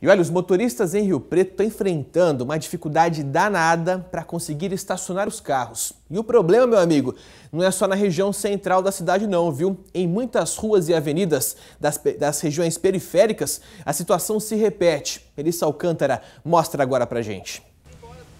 E olha, os motoristas em Rio Preto estão enfrentando uma dificuldade danada para conseguir estacionar os carros. E o problema, meu amigo, não é só na região central da cidade não, viu? Em muitas ruas e avenidas das, das regiões periféricas, a situação se repete. Elissa Alcântara mostra agora pra gente.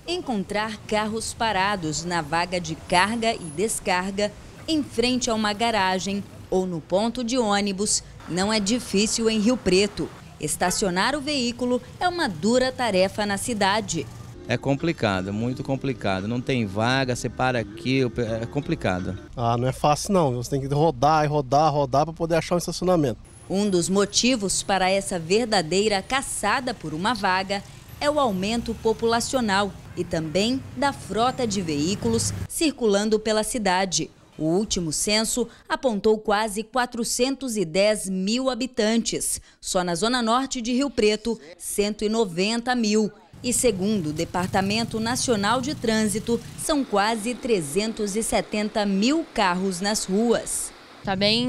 Encontrar carros parados na vaga de carga e descarga, em frente a uma garagem ou no ponto de ônibus, não é difícil em Rio Preto. Estacionar o veículo é uma dura tarefa na cidade. É complicado, muito complicado. Não tem vaga, você para aqui, é complicado. Ah, não é fácil não. Você tem que rodar e rodar, rodar para poder achar um estacionamento. Um dos motivos para essa verdadeira caçada por uma vaga é o aumento populacional e também da frota de veículos circulando pela cidade. O último censo apontou quase 410 mil habitantes. Só na zona norte de Rio Preto, 190 mil. E segundo o Departamento Nacional de Trânsito, são quase 370 mil carros nas ruas. Está bem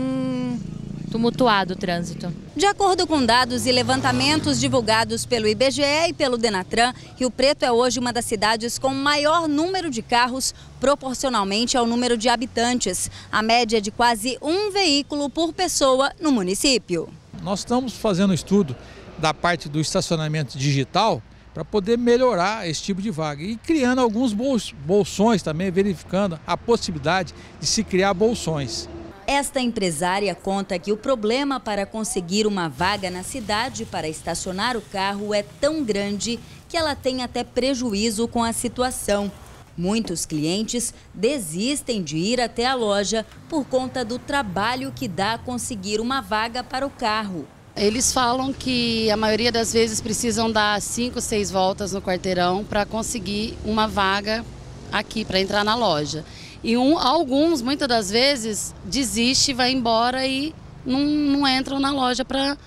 tumultuado o trânsito. De acordo com dados e levantamentos divulgados pelo IBGE e pelo Denatran, Rio Preto é hoje uma das cidades com maior número de carros proporcionalmente ao número de habitantes. A média é de quase um veículo por pessoa no município. Nós estamos fazendo estudo da parte do estacionamento digital para poder melhorar esse tipo de vaga e criando alguns bolsões também, verificando a possibilidade de se criar bolsões. Esta empresária conta que o problema para conseguir uma vaga na cidade para estacionar o carro é tão grande que ela tem até prejuízo com a situação. Muitos clientes desistem de ir até a loja por conta do trabalho que dá conseguir uma vaga para o carro. Eles falam que a maioria das vezes precisam dar cinco, seis voltas no quarteirão para conseguir uma vaga aqui, para entrar na loja. E um, alguns, muitas das vezes, desiste, vai embora e não, não entram na loja para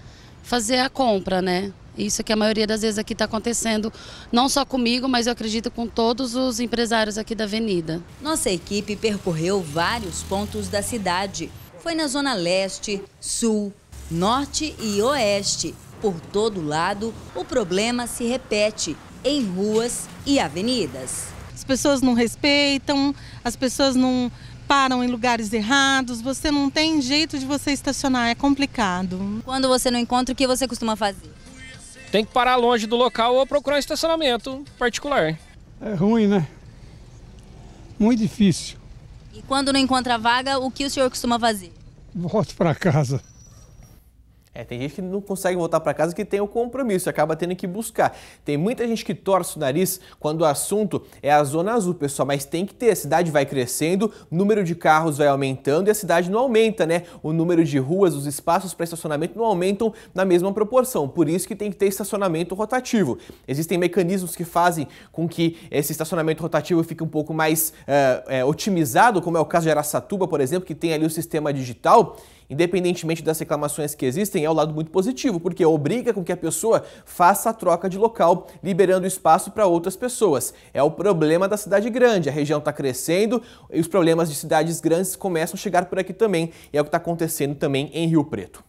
fazer a compra, né? Isso é que a maioria das vezes aqui está acontecendo, não só comigo, mas eu acredito com todos os empresários aqui da avenida. Nossa equipe percorreu vários pontos da cidade. Foi na Zona Leste, Sul, Norte e Oeste. Por todo lado, o problema se repete em ruas e avenidas as pessoas não respeitam, as pessoas não param em lugares errados, você não tem jeito de você estacionar, é complicado. Quando você não encontra, o que você costuma fazer? Tem que parar longe do local ou procurar um estacionamento particular. É ruim, né? Muito difícil. E quando não encontra vaga, o que o senhor costuma fazer? Volto para casa. É, tem gente que não consegue voltar para casa que tem o compromisso, acaba tendo que buscar. Tem muita gente que torce o nariz quando o assunto é a zona azul, pessoal, mas tem que ter. A cidade vai crescendo, o número de carros vai aumentando e a cidade não aumenta, né? O número de ruas, os espaços para estacionamento não aumentam na mesma proporção. Por isso que tem que ter estacionamento rotativo. Existem mecanismos que fazem com que esse estacionamento rotativo fique um pouco mais é, é, otimizado, como é o caso de Aracatuba, por exemplo, que tem ali o sistema digital independentemente das reclamações que existem, é o lado muito positivo, porque obriga com que a pessoa faça a troca de local, liberando espaço para outras pessoas. É o problema da cidade grande, a região está crescendo e os problemas de cidades grandes começam a chegar por aqui também, e é o que está acontecendo também em Rio Preto.